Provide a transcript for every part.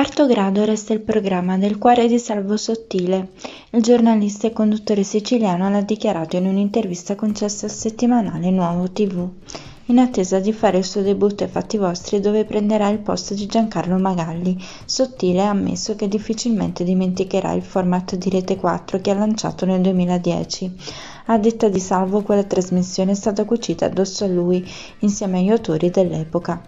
Quarto grado resta il programma del cuore di Salvo Sottile. Il giornalista e conduttore siciliano l'ha dichiarato in un'intervista concessa al settimanale Nuovo TV, in attesa di fare il suo debutto ai fatti vostri dove prenderà il posto di Giancarlo Magalli. Sottile ha ammesso che difficilmente dimenticherà il format di Rete 4 che ha lanciato nel 2010. A detta di Salvo quella trasmissione è stata cucita addosso a lui insieme agli autori dell'epoca.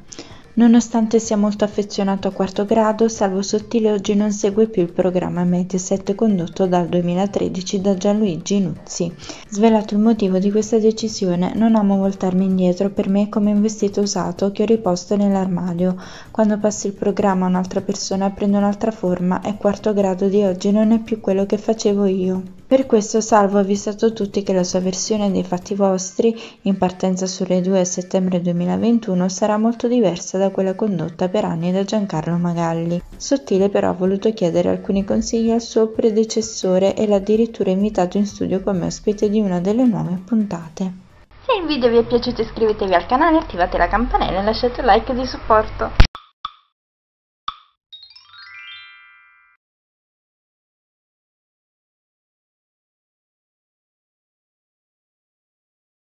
Nonostante sia molto affezionato a Quarto Grado, Salvo Sottile oggi non segue più il programma Mediaset condotto dal 2013 da Gianluigi Nuzzi. Svelato il motivo di questa decisione, non amo voltarmi indietro per me come un vestito usato che ho riposto nell'armadio. Quando passo il programma a un'altra persona prende un'altra forma e Quarto Grado di oggi non è più quello che facevo io. Per questo Salvo ha avvisato tutti che la sua versione dei fatti vostri, in partenza sulle 2 settembre 2021, sarà molto diversa da quella condotta per anni da Giancarlo Magalli. Sottile però ha voluto chiedere alcuni consigli al suo predecessore e l'ha addirittura invitato in studio come ospite di una delle nuove puntate. Se il video vi è piaciuto iscrivetevi al canale, attivate la campanella e lasciate un like di supporto.